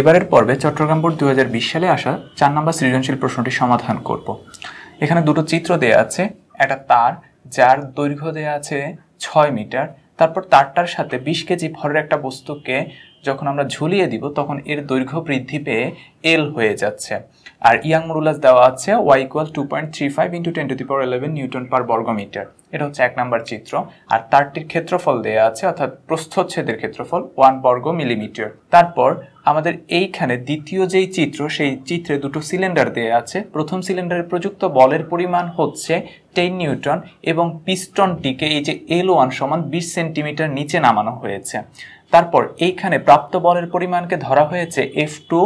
এবারের পর্বে চট্টগ্রাম বোর্ড দু সালে আসা চার নম্বর সৃজনশীল প্রশ্নটি সমাধান করব এখানে দুটো চিত্র দেয়া আছে একটা তার যার দৈর্ঘ্য দেয়া আছে ছয় মিটার তারপর তারটার সাথে বিশ কেজি ভরের একটা বস্তুকে যখন আমরা ঝুলিয়ে দিব তখন এর দৈর্ঘ্য বৃদ্ধি পেয়ে এল হয়ে যাচ্ছে আর ইয়াং মুরুলাস দেওয়া আছে Y equal to point three five into ten to the power eleven newton per বর্গমিটার এটা হচ্ছে এক নম্বর চিত্র আর তারটির ক্ষেত্রফল দেওয়া আছে অর্থাৎ প্রস্থচ্ছেদের ক্ষেত্রফল ওয়ান বর্গ মিলিমিটার তারপর আমাদের এইখানে দ্বিতীয় যেই চিত্র সেই চিত্রে দুটো সিলিন্ডার দেওয়া আছে প্রথম সিলিন্ডারে প্রযুক্ত বলের পরিমাণ হচ্ছে টেন নিউটন এবং পিস্টনটিকে এই যে এল ওয়ান সমান বিশ সেন্টিমিটার নিচে নামানো হয়েছে তারপর এইখানে প্রাপ্ত বলের পরিমাণকে ধরা হয়েছে এফ টু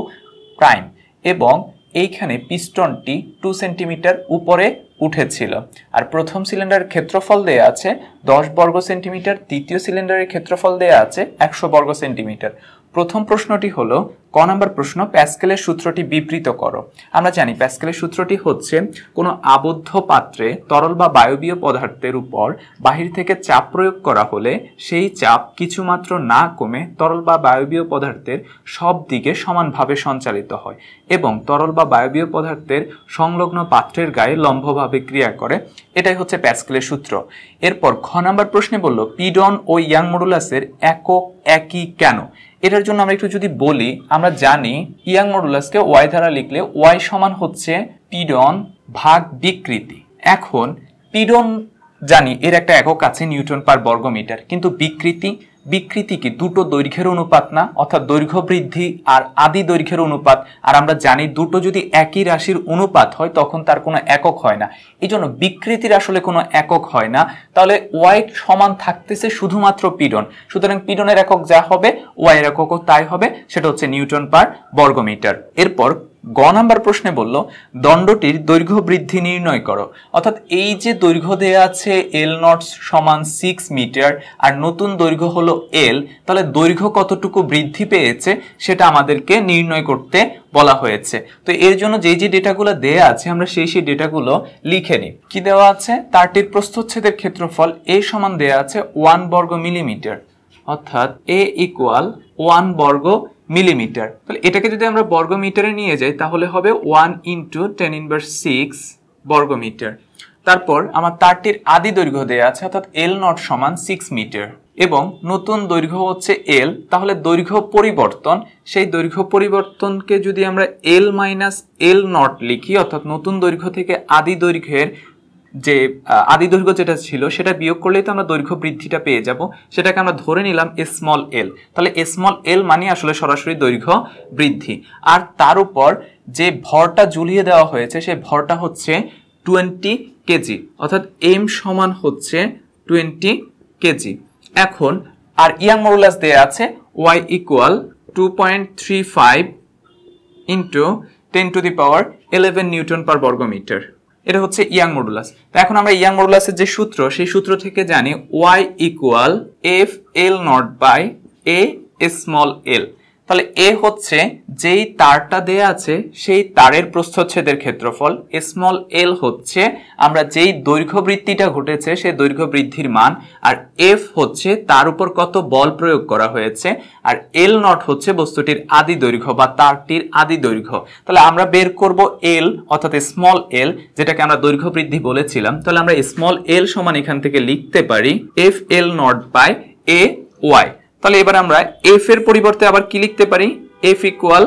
প্রাইম এবং এইখানে পিস্টনটি টু সেন্টিমিটার উপরে উঠেছিল আর প্রথম সিলিন্ডারের ক্ষেত্রফল দেয়া আছে দশ বর্গ সেন্টিমিটার দ্বিতীয় সিলিন্ডারের ক্ষেত্রফল দেয়া আছে একশো বর্গ সেন্টিমিটার প্রথম প্রশ্নটি হলো ক নাম্বার প্রশ্ন প্যাসকেলের সূত্রটি বিবৃত করো আমরা জানি প্যাসকেলের সূত্রটি হচ্ছে কোনো আবদ্ধ পাত্রে তরল বা বায়বীয় পদার্থের উপর বাহির থেকে চাপ প্রয়োগ করা হলে সেই চাপ কিছুমাত্র না কমে তরল বা বায়বীয় পদার্থের সব দিকে সমানভাবে সঞ্চালিত হয় এবং তরল বা বায়বীয় পদার্থের সংলগ্ন পাত্রের গায়ে লম্বভাবে ক্রিয়া করে এটাই হচ্ছে প্যাসকেলের সূত্র এরপর খ নাম্বার প্রশ্নে বলল পিডন ও ইয়াং মডুলাসের একক একই কেন এটার জন্য আমরা একটু যদি বলি আমরা জানি ইয়াং মডুলাসকে ওয়াই দ্বারা লিখলে ওয়াই সমান হচ্ছে পিডন ভাগ বিকৃতি এখন পিডন জানি এর একটা একক আছে নিউটন পার বর্গমিটার কিন্তু বিকৃতি বিকৃতি কি দুটো দৈর্ঘ্যের অনুপাত না অর্থাৎ দৈর্ঘ্য বৃদ্ধি আর আদি দৈর্ঘ্যের অনুপাত আর আমরা জানি দুটো যদি একই রাশির অনুপাত হয় তখন তার কোনো একক হয় না এই জন্য বিকৃতির আসলে কোনো একক হয় না তাহলে ওয়াই সমান থাকতেছে শুধুমাত্র পীড়ন সুতরাং পীড়নের একক যা হবে ওয়াইয়ের এককও তাই হবে সেটা হচ্ছে নিউটন পার বর্গমিটার এরপর গ নাম্বার প্রশ্নে বলল দণ্ডটির দৈর্ঘ্য বৃদ্ধি নির্ণয় করো অর্থাৎ এই যে দৈর্ঘ্য দেয়া আছে এল নট সমান সিক্স মিটার আর নতুন দৈর্ঘ্য হলো এল তাহলে দৈর্ঘ্য কতটুকু বৃদ্ধি পেয়েছে সেটা আমাদেরকে নির্ণয় করতে বলা হয়েছে তো এর জন্য যে যে ডেটাগুলো দেয়া আছে আমরা সেই সেই ডেটাগুলো লিখে নিই কি দেওয়া আছে তারটির প্রস্তুচ্ছেদের ক্ষেত্রফল এ সমান দেয়া আছে ওয়ান বর্গ মিলিমিটার অর্থাৎ এ ইকুয়াল ওয়ান বর্গ মিলিমিটার তাহলে এটাকে যদি আমরা বর্গমিটারে নিয়ে যাই তাহলে হবে one into ten inverse six বর্গমিটার তারপর আমার তারটির আদি দৈর্ঘ্য দেওয়া আছে অর্থাৎ এল নট সমান সিক্স মিটার এবং নতুন দৈর্ঘ্য হচ্ছে এল তাহলে দৈর্ঘ্য পরিবর্তন সেই দৈর্ঘ্য পরিবর্তনকে যদি আমরা এল মাইনাস এল নট লিখি অর্থাৎ নতুন দৈর্ঘ্য থেকে আদি দৈর্ঘ্যের যে আদি দৈর্ঘ্য যেটা ছিল সেটা বিয়োগ করলেই তো আমরা দৈর্ঘ্য বৃদ্ধিটা পেয়ে যাব সেটাকে আমরা ধরে নিলাম স্মল এল তাহলে স্মল এল মানে আসলে সরাসরি দৈর্ঘ্য বৃদ্ধি আর তার উপর যে ভরটা ঝুলিয়ে দেওয়া হয়েছে সেই ভরটা হচ্ছে টোয়েন্টি কেজি অর্থাৎ এম সমান হচ্ছে টোয়েন্টি কেজি এখন আর ইয়াং মরুলাস দেয়া আছে Y equal to point three five into ten to the power eleven newton per বর্গমিটার এটা হচ্ছে ইয়াং মডুলাস তো এখন আমরা ইয়াং মডুলাসের যে সূত্র সেই সূত্র থেকে জানি Y equal F L nought by A small L তাহলে এ হচ্ছে যেই তারটা দেয়া আছে সেই তারের প্রস্থচ্ছেদের ক্ষেত্রফল স্মল এল হচ্ছে আমরা যেই দৈর্ঘ্য বৃদ্ধিটা ঘটেছে সেই দৈর্ঘ্য বৃদ্ধির মান আর এফ হচ্ছে তার উপর কত বল প্রয়োগ করা হয়েছে আর এল নট হচ্ছে বস্তুটির আদি দৈর্ঘ্য বা তারটির আদি দৈর্ঘ্য তাহলে আমরা বের করব এল অর্থাৎ স্মল এল যেটাকে আমরা দৈর্ঘ্য বৃদ্ধি বলেছিলাম তাহলে আমরা স্মল এল সমান এখান থেকে লিখতে পারি F L nought by A Y তাহলে এবার আমরা এফ এর পরিবর্তে আবার কি লিখতে পারি এফ ইকুয়াল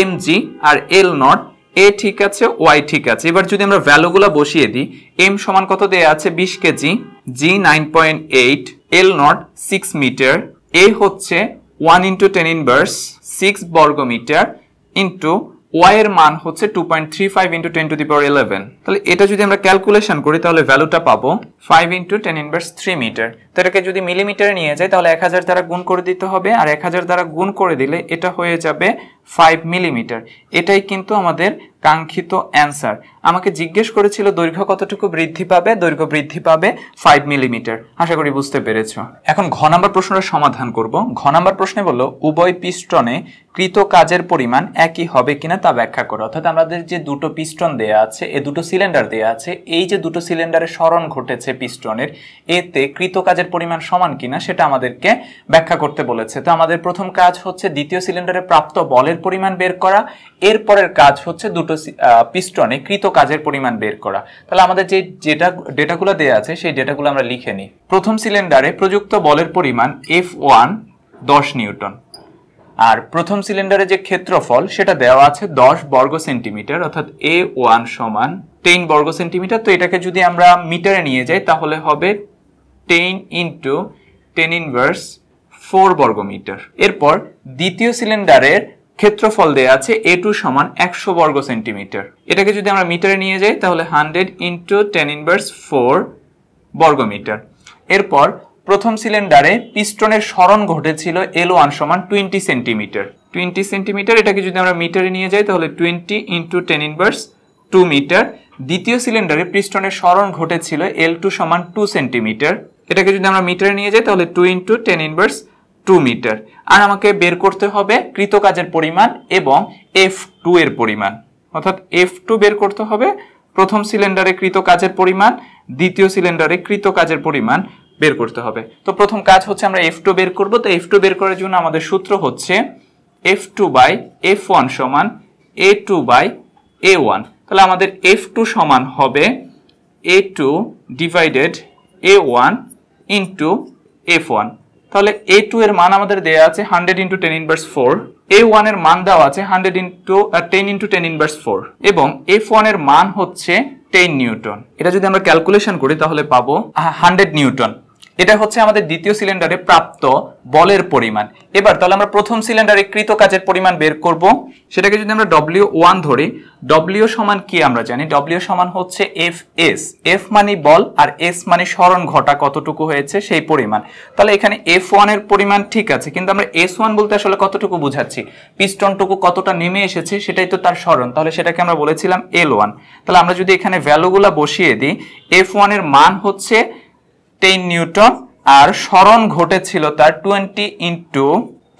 এম জি আর এল নট এ ঠিক আছে ওয়াই ঠিক আছে এবার যদি আমরা ভ্যালুগুলো বসিয়ে দিই এম সমান কত দেয়া আছে বিশ KG G nine point eight L nought six metre A হচ্ছে one into ten inverse six বর্গ মিটার ইন্টু ওয়াই এর মান হচ্ছে two point three five into ten to the power eleven তাহলে এটা যদি আমরা ক্যালকুলেশন করি তাহলে ভ্যালুটা পাবো five into ten inverse three metre তো এটাকে যদি মিলিমিটারে নিয়ে যাই তাহলে এক হাজার দ্বারা গুণ করে দিতে হবে আর এক হাজার দ্বারা গুণ করে দিলে এটা হয়ে যাবে ফাইভ মিলিমিটার এটাই কিন্তু আমাদের কাঙ্ক্ষিত অ্যান্সার আমাকে জিজ্ঞেস করেছিল দৈর্ঘ্য কতটুকু বৃদ্ধি পাবে দৈর্ঘ্য বৃদ্ধি পাবে ফাইভ মিলিমিটার আশা করি বুঝতে পেরেছ এখন ঘ নাম্বার প্রশ্নটা সমাধান করব ঘ নাম্বার প্রশ্নে বললো উভয় পিস্টনে কৃত কাজের পরিমাণ একই হবে কিনা তা ব্যাখ্যা করো অর্থাৎ আমাদের যে দুটো পিস্টন দেয়া আছে এ দুটো সিলিন্ডার দেয়া আছে এই যে দুটো সিলিন্ডারের স্মরণ ঘটেছে পিস্টনের এতে কৃত কাজের পরিমাণ সমান কিনা সেটা আমাদেরকে ব্যাখ্যা করতে বলেছে তো আমাদের প্রথম কাজ হচ্ছে দ্বিতীয় সিলিন্ডারে প্রাপ্ত বলের বলের পরিমাণ বের করা এরপরের কাজ হচ্ছে দুটো পিস্টনে কৃত কাজের পরিমাণ বের করা তাহলে আমাদের যে যেটা ডেটাগুলো দেওয়া আছে সেই ডেটাগুলো আমরা লিখে নিই প্রথম সিলিন্ডারে প্রযুক্ত বলের পরিমাণ এফ ওয়ান দশ নিউটন আর প্রথম সিলিন্ডারে যে ক্ষেত্রফল সেটা দেওয়া আছে দশ বর্গ সেন্টিমিটার অর্থাৎ এ ওয়ান সমান টেন বর্গ সেন্টিমিটার তো এটাকে যদি আমরা মিটারে নিয়ে যাই তাহলে হবে ten into ten inverse four বর্গমিটার এরপর দ্বিতীয় সিলিন্ডারের ক্ষেত্রফল দেয়া আছে এ টু সমান একশো বর্গ সেন্টিমিটার এটাকে যদি আমরা মিটারে নিয়ে যাই তাহলে hundred into ten inverse four বর্গমিটার এরপর প্রথম সিলিন্ডারে পিস্টনের সরণ ঘটেছিল এল ওয়ান সমান টোয়েন্টি সেন্টিমিটার টোয়েন্টি সেন্টিমিটার এটাকে যদি আমরা মিটারে নিয়ে যাই তাহলে twenty into ten inverse two metre দ্বিতীয় সিলিন্ডারে পিস্টনের সরণ ঘটেছিল এল টু সমান টু সেন্টিমিটার এটাকে যদি আমরা মিটারে নিয়ে যাই তাহলে two into ten inverse two metre আর আমাকে বের করতে হবে কৃতকাজের পরিমাণ এবং এফ টু এর পরিমাণ অর্থাৎ এফ টু বের করতে হবে প্রথম সিলিন্ডারে কৃত কাজের পরিমাণ দ্বিতীয় সিলিন্ডারে কৃত কাজের পরিমাণ বের করতে হবে তো প্রথম কাজ হচ্ছে আমরা এফ টু বের করবো তো এফ টু বের করার জন্য আমাদের সূত্র হচ্ছে F two by F one সমান A two by A one তাহলে আমাদের এফ টু সমান হবে A two divided A one into F one তাহলে এ টু এর মান আমাদের দেওয়া আছে hundred into ten inverse four A one এর মান দেওয়া আছে hundred into ten into ten inverse four এবং এফ ওয়ান এর মান হচ্ছে টেন নিউটন এটা যদি আমরা ক্যালকুলেশন করি তাহলে পাবো হান্ড্রেড নিউটন এটা হচ্ছে আমাদের দ্বিতীয় সিলিন্ডারে প্রাপ্ত বলের পরিমাণ এবার তাহলে আমরা প্রথম সিলিন্ডারে কৃত কাজের পরিমাণ বের করব সেটাকে যদি আমরা ডব্লিউ ওয়ান ধরি ডব্লিউ সমান কি আমরা জানি ডব্লিউ সমান হচ্ছে এফ এস এফ মানে বল আর এস মানে স্মরণ ঘটা কতটুকু হয়েছে সেই পরিমাণ তাহলে এখানে এফ ওয়ানের পরিমাণ ঠিক আছে কিন্তু আমরা এস ওয়ান বলতে আসলে কতটুকু বুঝাচ্ছি পিস্টনটুকু কতটা নেমে এসেছে সেটাই তো তার স্মরণ তাহলে সেটাকে আমরা বলেছিলাম এল ওয়ান তাহলে আমরা যদি এখানে ভ্যালুগুলা বসিয়ে দিই এফ ওয়ানের মান হচ্ছে টেন নিউটন আর স্মরণ ঘটেছিল তার twenty into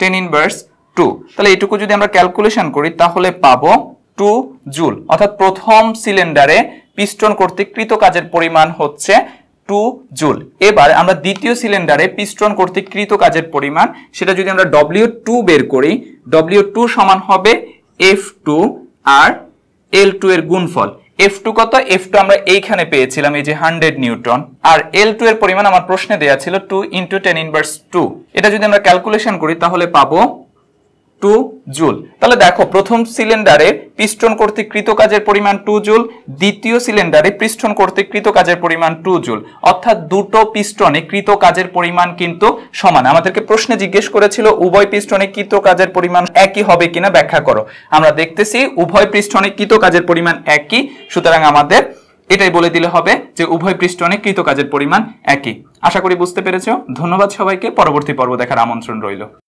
ten inverse two তাহলে এটুকু যদি আমরা ক্যালকুলেশন করি তাহলে পাবো টু জুল অর্থাৎ প্রথম সিলিন্ডারে পিস্টন কর্তৃক কৃত কাজের পরিমাণ হচ্ছে টু জুল এবার আমরা দ্বিতীয় সিলিন্ডারে পিস্টন কর্তৃক কৃত কাজের পরিমাণ সেটা যদি আমরা ডব্লিউ টু বের করি ডব্লিউ টু সমান হবে এফ টু আর এল টু এর গুণফল এফ টু কত এফ টু আমরা এইখানে পেয়েছিলাম এই যে হান্ড্রেড নিউটন আর এল টু এর পরিমাণ আমার প্রশ্নে দেওয়া ছিল two into ten inverse two এটা যদি আমরা ক্যালকুলেশন করি তাহলে পাবো টু জুল তাহলে দেখো প্রথম সিলিন্ডারে পিস্টন কর্তৃক কৃত কাজের পরিমাণ টু জুল দ্বিতীয় সিলিন্ডারে পিস্টন কর্তৃক কৃত কাজের পরিমাণ টু জুল অর্থাৎ দুটো পিস্টনে কৃত কাজের পরিমাণ কিন্তু সমান আমাদেরকে প্রশ্নে জিজ্ঞেস করেছিল উভয় পিস্টনে কৃত কাজের পরিমাণ একই হবে কিনা ব্যাখ্যা করো আমরা দেখতেছি উভয় পৃষ্ঠনে কৃত কাজের পরিমাণ একই সুতরাং আমাদের এটাই বলে দিলে হবে যে উভয় পৃষ্ঠনে কৃত কাজের পরিমাণ একই আশা করি বুঝতে পেরেছ ধন্যবাদ সবাইকে পরবর্তী পর্ব দেখার আমন্ত্রণ রইল